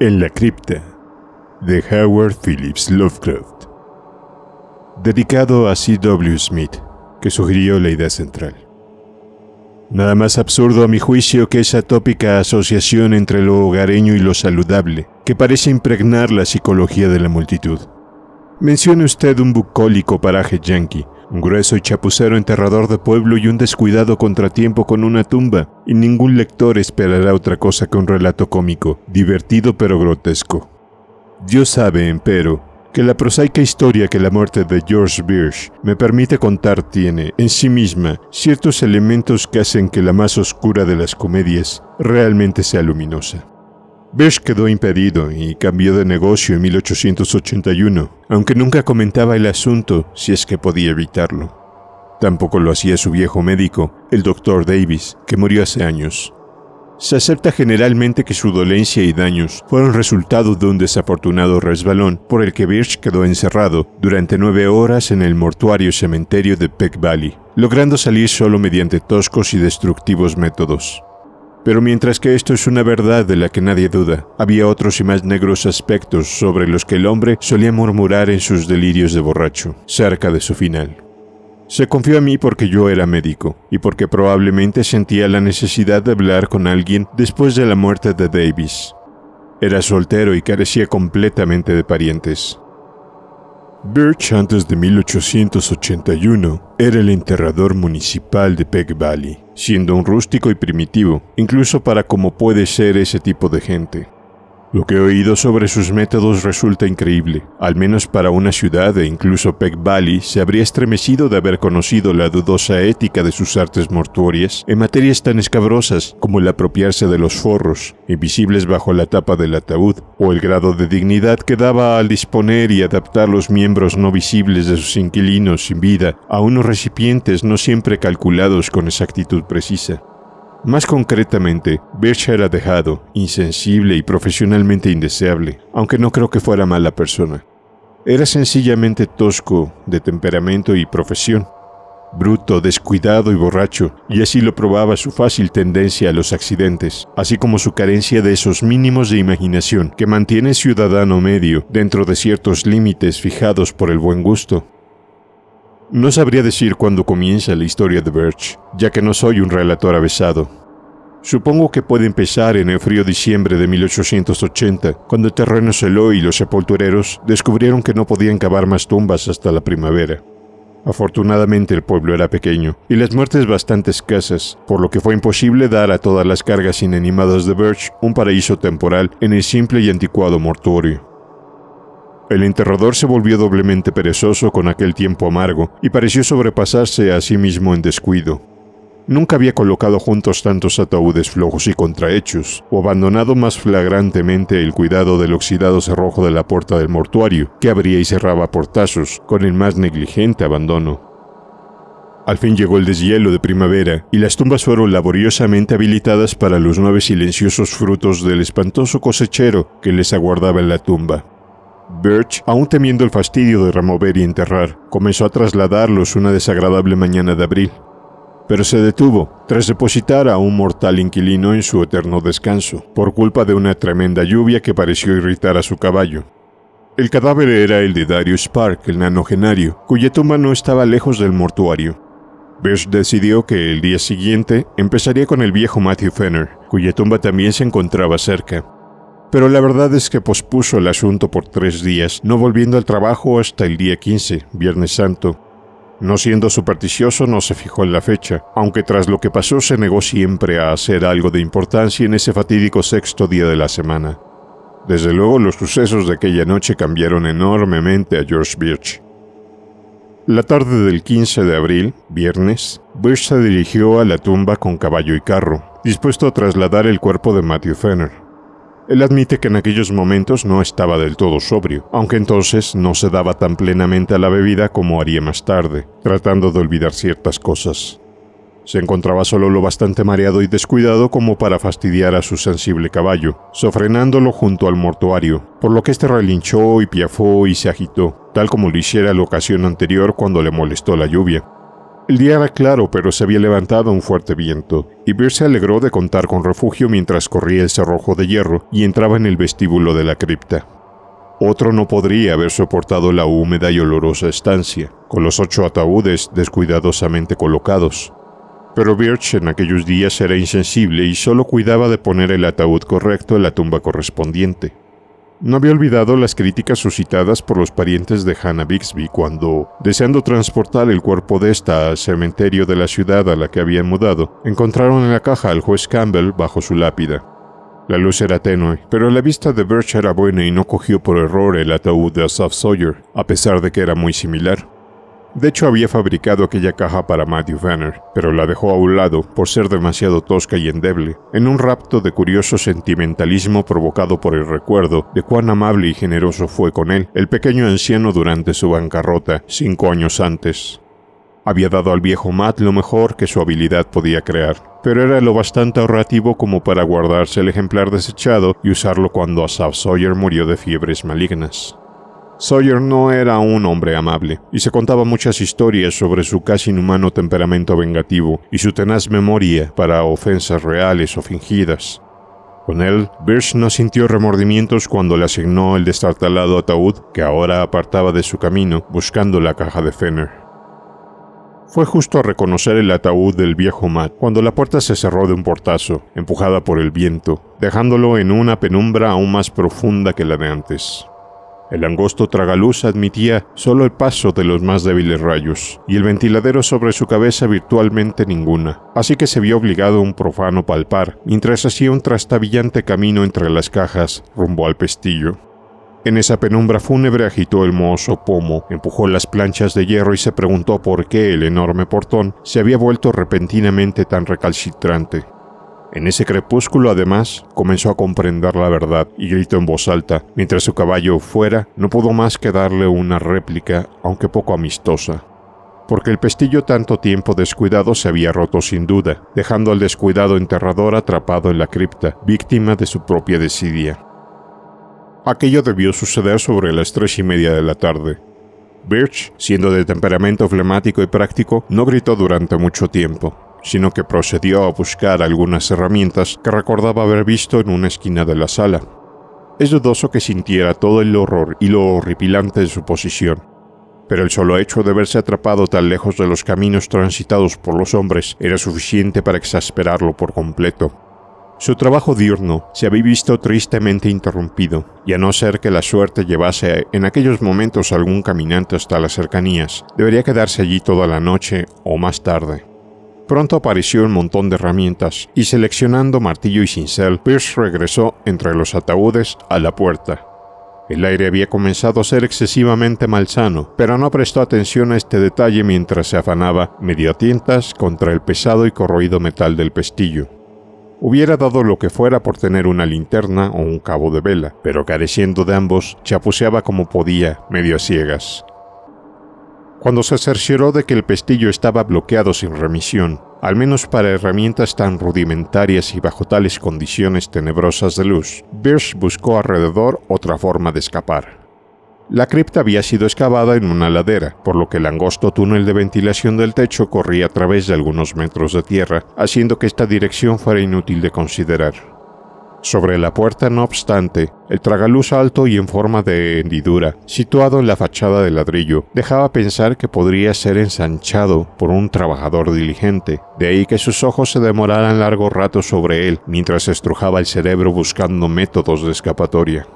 En la cripta de Howard Phillips Lovecraft, dedicado a C.W. Smith, que sugirió la idea central. Nada más absurdo a mi juicio que esa tópica asociación entre lo hogareño y lo saludable, que parece impregnar la psicología de la multitud. Menciona usted un bucólico paraje yankee, un grueso y chapucero enterrador de pueblo y un descuidado contratiempo con una tumba, y ningún lector esperará otra cosa que un relato cómico, divertido pero grotesco. Dios sabe, empero, que la prosaica historia que la muerte de George Birch me permite contar tiene, en sí misma, ciertos elementos que hacen que la más oscura de las comedias realmente sea luminosa. Birch quedó impedido y cambió de negocio en 1881, aunque nunca comentaba el asunto si es que podía evitarlo. Tampoco lo hacía su viejo médico, el doctor Davis, que murió hace años. Se acepta generalmente que su dolencia y daños fueron resultado de un desafortunado resbalón por el que Birch quedó encerrado durante nueve horas en el mortuario cementerio de Peck Valley, logrando salir solo mediante toscos y destructivos métodos. Pero mientras que esto es una verdad de la que nadie duda, había otros y más negros aspectos sobre los que el hombre solía murmurar en sus delirios de borracho, cerca de su final. Se confió a mí porque yo era médico y porque probablemente sentía la necesidad de hablar con alguien después de la muerte de Davis. Era soltero y carecía completamente de parientes. Birch antes de 1881 era el enterrador municipal de Peck Valley, siendo un rústico y primitivo, incluso para como puede ser ese tipo de gente. Lo que he oído sobre sus métodos resulta increíble. Al menos para una ciudad e incluso Peck Valley se habría estremecido de haber conocido la dudosa ética de sus artes mortuorias en materias tan escabrosas como el apropiarse de los forros, invisibles bajo la tapa del ataúd, o el grado de dignidad que daba al disponer y adaptar los miembros no visibles de sus inquilinos sin vida a unos recipientes no siempre calculados con exactitud precisa. Más concretamente, Birch era dejado, insensible y profesionalmente indeseable, aunque no creo que fuera mala persona. Era sencillamente tosco, de temperamento y profesión, bruto, descuidado y borracho, y así lo probaba su fácil tendencia a los accidentes, así como su carencia de esos mínimos de imaginación que mantiene ciudadano medio dentro de ciertos límites fijados por el buen gusto. No sabría decir cuándo comienza la historia de Birch, ya que no soy un relator avesado. Supongo que puede empezar en el frío diciembre de 1880, cuando el terreno se y los sepultureros descubrieron que no podían cavar más tumbas hasta la primavera. Afortunadamente el pueblo era pequeño y las muertes bastante escasas, por lo que fue imposible dar a todas las cargas inanimadas de Birch un paraíso temporal en el simple y anticuado mortuorio. El enterrador se volvió doblemente perezoso con aquel tiempo amargo y pareció sobrepasarse a sí mismo en descuido. Nunca había colocado juntos tantos ataúdes flojos y contrahechos, o abandonado más flagrantemente el cuidado del oxidado cerrojo de la puerta del mortuario, que abría y cerraba portazos, con el más negligente abandono. Al fin llegó el deshielo de primavera, y las tumbas fueron laboriosamente habilitadas para los nueve silenciosos frutos del espantoso cosechero que les aguardaba en la tumba. Birch, aún temiendo el fastidio de remover y enterrar, comenzó a trasladarlos una desagradable mañana de abril. Pero se detuvo tras depositar a un mortal inquilino en su eterno descanso, por culpa de una tremenda lluvia que pareció irritar a su caballo. El cadáver era el de Darius Spark, el nanogenario, cuya tumba no estaba lejos del mortuario. Birch decidió que el día siguiente empezaría con el viejo Matthew Fenner, cuya tumba también se encontraba cerca pero la verdad es que pospuso el asunto por tres días, no volviendo al trabajo hasta el día 15, Viernes Santo. No siendo supersticioso, no se fijó en la fecha, aunque tras lo que pasó se negó siempre a hacer algo de importancia en ese fatídico sexto día de la semana. Desde luego, los sucesos de aquella noche cambiaron enormemente a George Birch. La tarde del 15 de abril, viernes, Birch se dirigió a la tumba con caballo y carro, dispuesto a trasladar el cuerpo de Matthew Fenner. Él admite que en aquellos momentos no estaba del todo sobrio, aunque entonces no se daba tan plenamente a la bebida como haría más tarde, tratando de olvidar ciertas cosas. Se encontraba solo lo bastante mareado y descuidado como para fastidiar a su sensible caballo, sofrenándolo junto al mortuario, por lo que éste relinchó y piafó y se agitó, tal como lo hiciera la ocasión anterior cuando le molestó la lluvia. El día era claro, pero se había levantado un fuerte viento, y Birch se alegró de contar con refugio mientras corría el cerrojo de hierro y entraba en el vestíbulo de la cripta. Otro no podría haber soportado la húmeda y olorosa estancia, con los ocho ataúdes descuidadosamente colocados. Pero Birch en aquellos días era insensible y solo cuidaba de poner el ataúd correcto en la tumba correspondiente. No había olvidado las críticas suscitadas por los parientes de Hannah Bixby cuando, deseando transportar el cuerpo de esta al cementerio de la ciudad a la que habían mudado, encontraron en la caja al juez Campbell bajo su lápida. La luz era tenue, pero la vista de Birch era buena y no cogió por error el ataúd de Asaf Sawyer, a pesar de que era muy similar. De hecho, había fabricado aquella caja para Matthew Venner, pero la dejó a un lado por ser demasiado tosca y endeble, en un rapto de curioso sentimentalismo provocado por el recuerdo de cuán amable y generoso fue con él el pequeño anciano durante su bancarrota cinco años antes. Había dado al viejo Matt lo mejor que su habilidad podía crear, pero era lo bastante ahorrativo como para guardarse el ejemplar desechado y usarlo cuando Asaf Sawyer murió de fiebres malignas. Sawyer no era un hombre amable, y se contaba muchas historias sobre su casi inhumano temperamento vengativo y su tenaz memoria para ofensas reales o fingidas. Con él, Birch no sintió remordimientos cuando le asignó el destartalado ataúd que ahora apartaba de su camino buscando la caja de Fenner. Fue justo a reconocer el ataúd del viejo Matt cuando la puerta se cerró de un portazo, empujada por el viento, dejándolo en una penumbra aún más profunda que la de antes. El angosto tragaluz admitía solo el paso de los más débiles rayos, y el ventiladero sobre su cabeza virtualmente ninguna, así que se vio obligado un profano palpar, mientras hacía un trastabillante camino entre las cajas, rumbo al pestillo. En esa penumbra fúnebre agitó el mohoso pomo, empujó las planchas de hierro y se preguntó por qué el enorme portón se había vuelto repentinamente tan recalcitrante. En ese crepúsculo, además, comenzó a comprender la verdad y gritó en voz alta. Mientras su caballo fuera, no pudo más que darle una réplica, aunque poco amistosa. Porque el pestillo tanto tiempo descuidado se había roto sin duda, dejando al descuidado enterrador atrapado en la cripta, víctima de su propia desidia. Aquello debió suceder sobre las tres y media de la tarde. Birch, siendo de temperamento flemático y práctico, no gritó durante mucho tiempo sino que procedió a buscar algunas herramientas que recordaba haber visto en una esquina de la sala. Es dudoso que sintiera todo el horror y lo horripilante de su posición, pero el solo hecho de verse atrapado tan lejos de los caminos transitados por los hombres era suficiente para exasperarlo por completo. Su trabajo diurno se había visto tristemente interrumpido, y a no ser que la suerte llevase en aquellos momentos algún caminante hasta las cercanías, debería quedarse allí toda la noche o más tarde. Pronto apareció un montón de herramientas, y seleccionando martillo y cincel, Pierce regresó entre los ataúdes a la puerta. El aire había comenzado a ser excesivamente malsano, pero no prestó atención a este detalle mientras se afanaba, medio a tientas, contra el pesado y corroído metal del pestillo. Hubiera dado lo que fuera por tener una linterna o un cabo de vela, pero careciendo de ambos, chapuceaba como podía, medio a ciegas cuando se cercioró de que el pestillo estaba bloqueado sin remisión, al menos para herramientas tan rudimentarias y bajo tales condiciones tenebrosas de luz, Birch buscó alrededor otra forma de escapar. La cripta había sido excavada en una ladera, por lo que el angosto túnel de ventilación del techo corría a través de algunos metros de tierra, haciendo que esta dirección fuera inútil de considerar. Sobre la puerta, no obstante, el tragaluz alto y en forma de hendidura, situado en la fachada de ladrillo, dejaba pensar que podría ser ensanchado por un trabajador diligente, de ahí que sus ojos se demoraran largo rato sobre él mientras estrujaba el cerebro buscando métodos de escapatoria.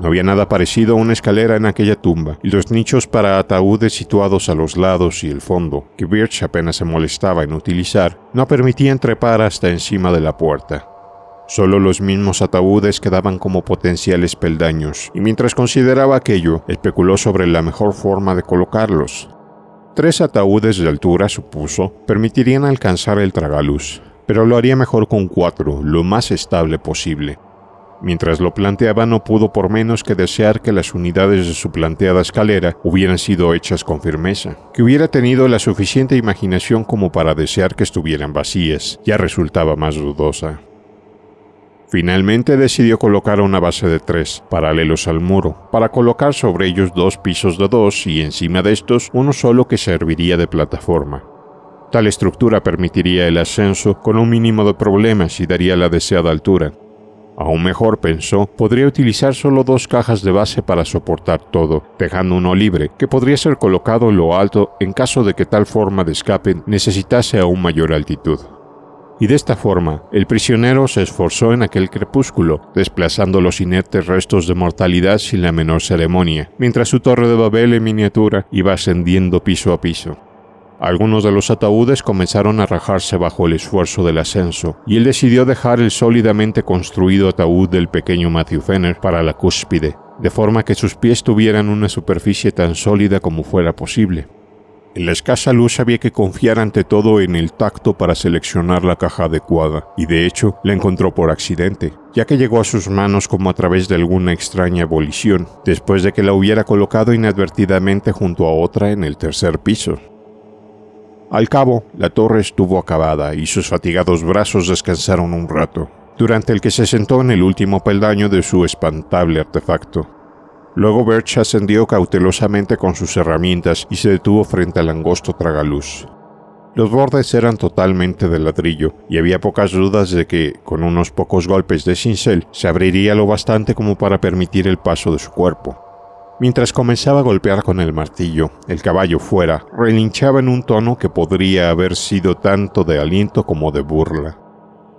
No había nada parecido a una escalera en aquella tumba, y los nichos para ataúdes situados a los lados y el fondo, que Birch apenas se molestaba en utilizar, no permitían trepar hasta encima de la puerta. Solo los mismos ataúdes quedaban como potenciales peldaños, y mientras consideraba aquello, especuló sobre la mejor forma de colocarlos. Tres ataúdes de altura, supuso, permitirían alcanzar el tragaluz, pero lo haría mejor con cuatro, lo más estable posible. Mientras lo planteaba no pudo por menos que desear que las unidades de su planteada escalera hubieran sido hechas con firmeza, que hubiera tenido la suficiente imaginación como para desear que estuvieran vacías, ya resultaba más dudosa. Finalmente decidió colocar una base de tres, paralelos al muro, para colocar sobre ellos dos pisos de dos y encima de estos uno solo que serviría de plataforma. Tal estructura permitiría el ascenso con un mínimo de problemas y daría la deseada altura. Aún mejor, pensó, podría utilizar solo dos cajas de base para soportar todo, dejando uno libre, que podría ser colocado en lo alto en caso de que tal forma de escape necesitase aún mayor altitud y de esta forma el prisionero se esforzó en aquel crepúsculo, desplazando los inertes restos de mortalidad sin la menor ceremonia, mientras su torre de Babel en miniatura iba ascendiendo piso a piso. Algunos de los ataúdes comenzaron a rajarse bajo el esfuerzo del ascenso, y él decidió dejar el sólidamente construido ataúd del pequeño Matthew Fenner para la cúspide, de forma que sus pies tuvieran una superficie tan sólida como fuera posible. En la escasa luz había que confiar ante todo en el tacto para seleccionar la caja adecuada, y de hecho la encontró por accidente, ya que llegó a sus manos como a través de alguna extraña ebullición, después de que la hubiera colocado inadvertidamente junto a otra en el tercer piso. Al cabo, la torre estuvo acabada y sus fatigados brazos descansaron un rato, durante el que se sentó en el último peldaño de su espantable artefacto. Luego Birch ascendió cautelosamente con sus herramientas y se detuvo frente al angosto tragaluz. Los bordes eran totalmente de ladrillo, y había pocas dudas de que, con unos pocos golpes de cincel, se abriría lo bastante como para permitir el paso de su cuerpo. Mientras comenzaba a golpear con el martillo, el caballo fuera, relinchaba en un tono que podría haber sido tanto de aliento como de burla.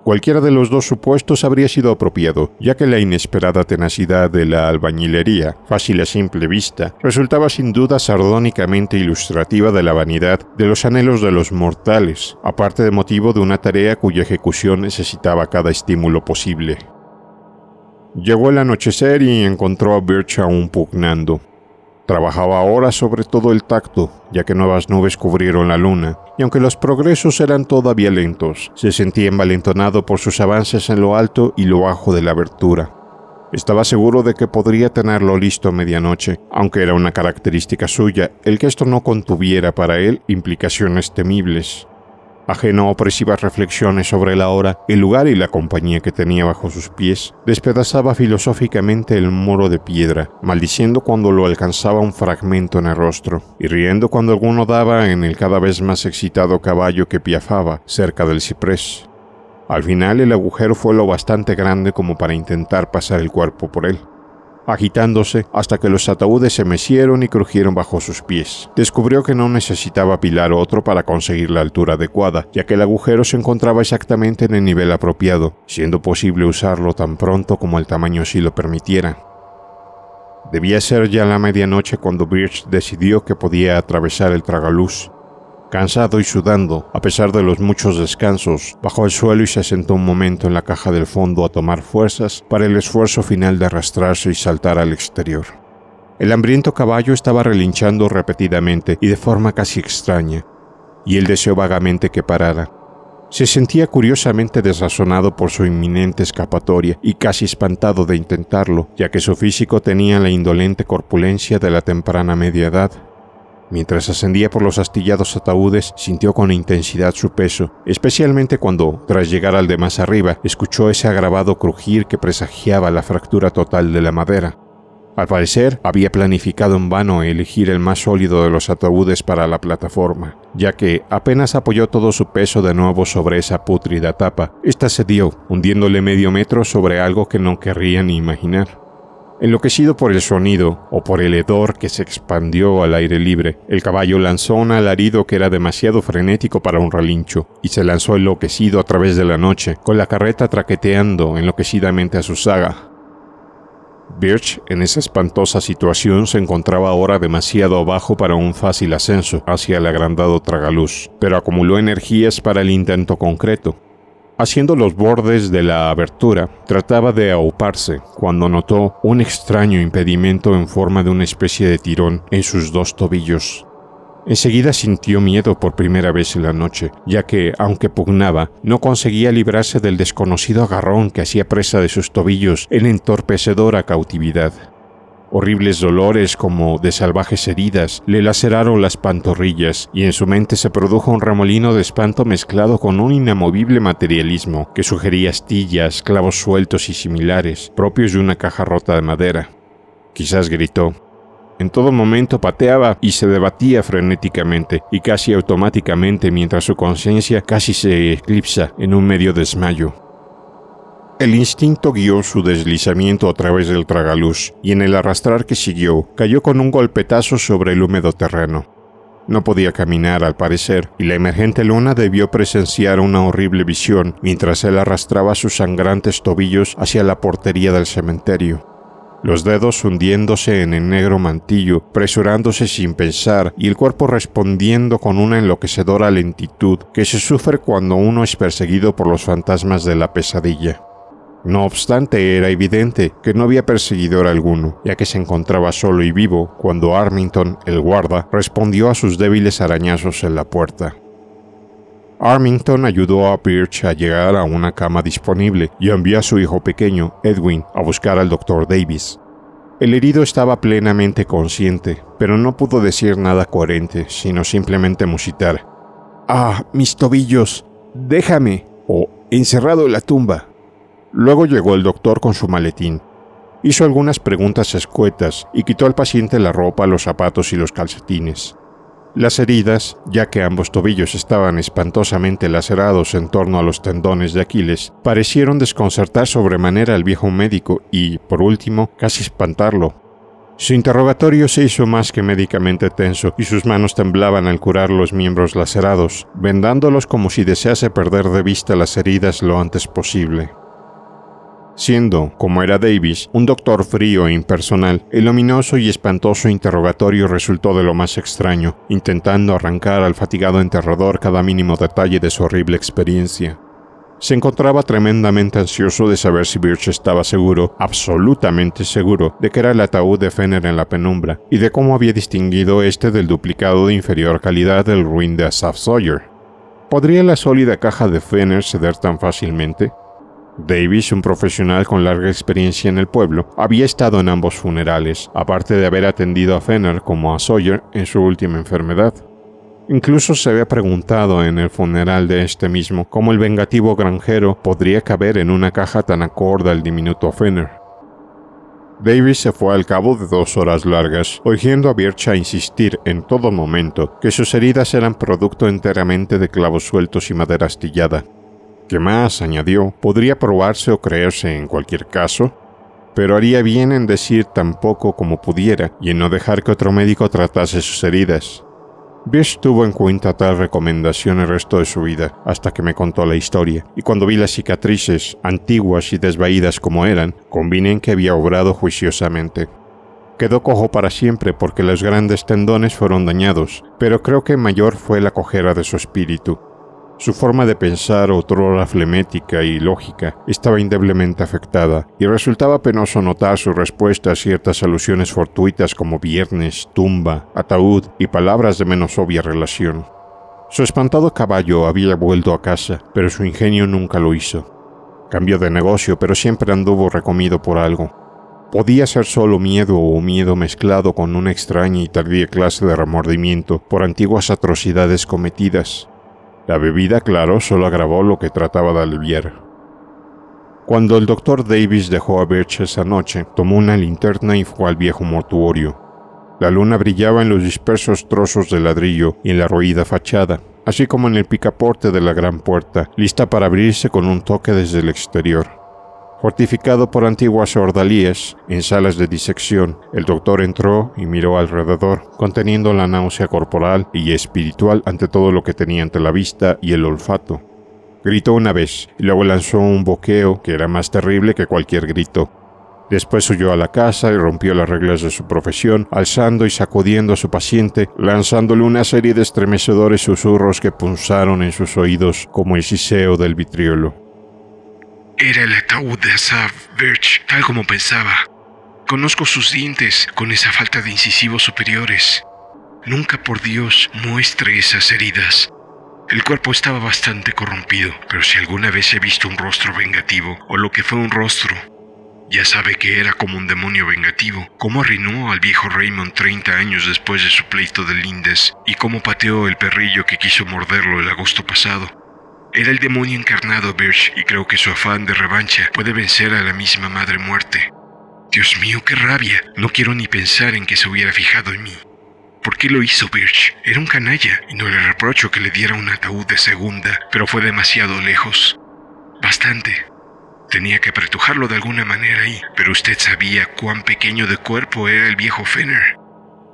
Cualquiera de los dos supuestos habría sido apropiado, ya que la inesperada tenacidad de la albañilería, fácil a simple vista, resultaba sin duda sardónicamente ilustrativa de la vanidad de los anhelos de los mortales, aparte de motivo de una tarea cuya ejecución necesitaba cada estímulo posible. Llegó el anochecer y encontró a Birch aún pugnando. Trabajaba ahora sobre todo el tacto, ya que nuevas nubes cubrieron la luna, y aunque los progresos eran todavía lentos, se sentía envalentonado por sus avances en lo alto y lo bajo de la abertura. Estaba seguro de que podría tenerlo listo a medianoche, aunque era una característica suya el que esto no contuviera para él implicaciones temibles. Ajeno a opresivas reflexiones sobre la hora, el lugar y la compañía que tenía bajo sus pies, despedazaba filosóficamente el muro de piedra, maldiciendo cuando lo alcanzaba un fragmento en el rostro, y riendo cuando alguno daba en el cada vez más excitado caballo que piafaba cerca del ciprés. Al final el agujero fue lo bastante grande como para intentar pasar el cuerpo por él agitándose hasta que los ataúdes se mecieron y crujieron bajo sus pies. Descubrió que no necesitaba pilar otro para conseguir la altura adecuada, ya que el agujero se encontraba exactamente en el nivel apropiado, siendo posible usarlo tan pronto como el tamaño sí lo permitiera. Debía ser ya la medianoche cuando Birch decidió que podía atravesar el tragaluz. Cansado y sudando, a pesar de los muchos descansos, bajó al suelo y se sentó un momento en la caja del fondo a tomar fuerzas para el esfuerzo final de arrastrarse y saltar al exterior. El hambriento caballo estaba relinchando repetidamente y de forma casi extraña, y él deseó vagamente que parara. Se sentía curiosamente desazonado por su inminente escapatoria y casi espantado de intentarlo, ya que su físico tenía la indolente corpulencia de la temprana media edad Mientras ascendía por los astillados ataúdes, sintió con intensidad su peso, especialmente cuando, tras llegar al de más arriba, escuchó ese agravado crujir que presagiaba la fractura total de la madera. Al parecer, había planificado en vano elegir el más sólido de los ataúdes para la plataforma, ya que apenas apoyó todo su peso de nuevo sobre esa pútrida tapa, ésta cedió, hundiéndole medio metro sobre algo que no querría ni imaginar. Enloquecido por el sonido o por el hedor que se expandió al aire libre, el caballo lanzó un alarido que era demasiado frenético para un relincho, y se lanzó enloquecido a través de la noche, con la carreta traqueteando enloquecidamente a su saga. Birch, en esa espantosa situación, se encontraba ahora demasiado abajo para un fácil ascenso hacia el agrandado tragaluz, pero acumuló energías para el intento concreto. Haciendo los bordes de la abertura, trataba de auparse cuando notó un extraño impedimento en forma de una especie de tirón en sus dos tobillos. Enseguida sintió miedo por primera vez en la noche, ya que, aunque pugnaba, no conseguía librarse del desconocido agarrón que hacía presa de sus tobillos en entorpecedora cautividad. Horribles dolores como de salvajes heridas le laceraron las pantorrillas y en su mente se produjo un remolino de espanto mezclado con un inamovible materialismo que sugería astillas, clavos sueltos y similares, propios de una caja rota de madera. Quizás gritó. En todo momento pateaba y se debatía frenéticamente y casi automáticamente mientras su conciencia casi se eclipsa en un medio desmayo. El instinto guió su deslizamiento a través del tragaluz, y en el arrastrar que siguió, cayó con un golpetazo sobre el húmedo terreno. No podía caminar, al parecer, y la emergente luna debió presenciar una horrible visión mientras él arrastraba sus sangrantes tobillos hacia la portería del cementerio. Los dedos hundiéndose en el negro mantillo, presurándose sin pensar y el cuerpo respondiendo con una enloquecedora lentitud que se sufre cuando uno es perseguido por los fantasmas de la pesadilla. No obstante, era evidente que no había perseguidor alguno, ya que se encontraba solo y vivo cuando Armington, el guarda, respondió a sus débiles arañazos en la puerta. Armington ayudó a Birch a llegar a una cama disponible y envió a su hijo pequeño, Edwin, a buscar al doctor Davis. El herido estaba plenamente consciente, pero no pudo decir nada coherente, sino simplemente musitar, Ah, mis tobillos, déjame, o encerrado en la tumba. Luego llegó el doctor con su maletín. Hizo algunas preguntas escuetas y quitó al paciente la ropa, los zapatos y los calcetines. Las heridas, ya que ambos tobillos estaban espantosamente lacerados en torno a los tendones de Aquiles, parecieron desconcertar sobremanera al viejo médico y, por último, casi espantarlo. Su interrogatorio se hizo más que médicamente tenso y sus manos temblaban al curar los miembros lacerados, vendándolos como si desease perder de vista las heridas lo antes posible siendo, como era Davis, un doctor frío e impersonal. El ominoso y espantoso interrogatorio resultó de lo más extraño, intentando arrancar al fatigado enterrador cada mínimo detalle de su horrible experiencia. Se encontraba tremendamente ansioso de saber si Birch estaba seguro, absolutamente seguro, de que era el ataúd de Fenner en la penumbra, y de cómo había distinguido este del duplicado de inferior calidad del ruin de Asaf Sawyer. ¿Podría la sólida caja de Fenner ceder tan fácilmente? Davis, un profesional con larga experiencia en el pueblo, había estado en ambos funerales, aparte de haber atendido a Fenner como a Sawyer en su última enfermedad. Incluso se había preguntado en el funeral de este mismo cómo el vengativo granjero podría caber en una caja tan acorda al diminuto Fenner. Davis se fue al cabo de dos horas largas, oyendo a Bircha insistir en todo momento que sus heridas eran producto enteramente de clavos sueltos y madera astillada que más, añadió, podría probarse o creerse en cualquier caso, pero haría bien en decir tan poco como pudiera y en no dejar que otro médico tratase sus heridas. Bish tuvo en cuenta tal recomendación el resto de su vida, hasta que me contó la historia, y cuando vi las cicatrices, antiguas y desvaídas como eran, convine en que había obrado juiciosamente. Quedó cojo para siempre porque los grandes tendones fueron dañados, pero creo que mayor fue la cojera de su espíritu, su forma de pensar, otrora flemética y lógica, estaba indeblemente afectada, y resultaba penoso notar su respuesta a ciertas alusiones fortuitas como viernes, tumba, ataúd y palabras de menos obvia relación. Su espantado caballo había vuelto a casa, pero su ingenio nunca lo hizo. Cambió de negocio, pero siempre anduvo recomido por algo. Podía ser solo miedo o miedo mezclado con una extraña y tardía clase de remordimiento por antiguas atrocidades cometidas, la bebida, claro, solo agravó lo que trataba de aliviar. Cuando el doctor Davis dejó a Birch esa noche, tomó una linterna y fue al viejo mortuorio. La luna brillaba en los dispersos trozos de ladrillo y en la roída fachada, así como en el picaporte de la gran puerta, lista para abrirse con un toque desde el exterior. Fortificado por antiguas ordalías, en salas de disección, el doctor entró y miró alrededor, conteniendo la náusea corporal y espiritual ante todo lo que tenía ante la vista y el olfato. Gritó una vez y luego lanzó un boqueo que era más terrible que cualquier grito. Después huyó a la casa y rompió las reglas de su profesión, alzando y sacudiendo a su paciente, lanzándole una serie de estremecedores susurros que punzaron en sus oídos como el siseo del vitriolo. Era el ataúd de Asav Birch, tal como pensaba. Conozco sus dientes con esa falta de incisivos superiores. Nunca por Dios muestre esas heridas. El cuerpo estaba bastante corrompido, pero si alguna vez he visto un rostro vengativo, o lo que fue un rostro, ya sabe que era como un demonio vengativo, cómo arruinó al viejo Raymond 30 años después de su pleito de Lindes, y cómo pateó el perrillo que quiso morderlo el agosto pasado, era el demonio encarnado Birch y creo que su afán de revancha puede vencer a la misma Madre Muerte. Dios mío, qué rabia. No quiero ni pensar en que se hubiera fijado en mí. ¿Por qué lo hizo Birch? Era un canalla y no le reprocho que le diera un ataúd de segunda, pero fue demasiado lejos. Bastante. Tenía que apretujarlo de alguna manera ahí, pero usted sabía cuán pequeño de cuerpo era el viejo Fenner.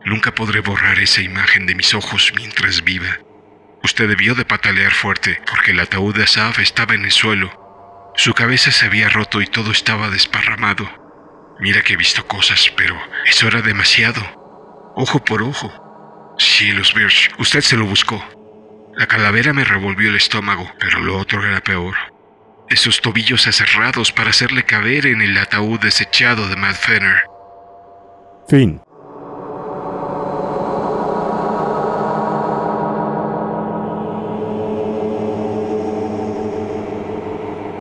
Nunca podré borrar esa imagen de mis ojos mientras viva. Usted debió de patalear fuerte, porque el ataúd de Asaf estaba en el suelo. Su cabeza se había roto y todo estaba desparramado. Mira que he visto cosas, pero eso era demasiado. Ojo por ojo. los Birch, usted se lo buscó. La calavera me revolvió el estómago, pero lo otro era peor. Esos tobillos aserrados para hacerle caber en el ataúd desechado de Mad Fenner. Fin.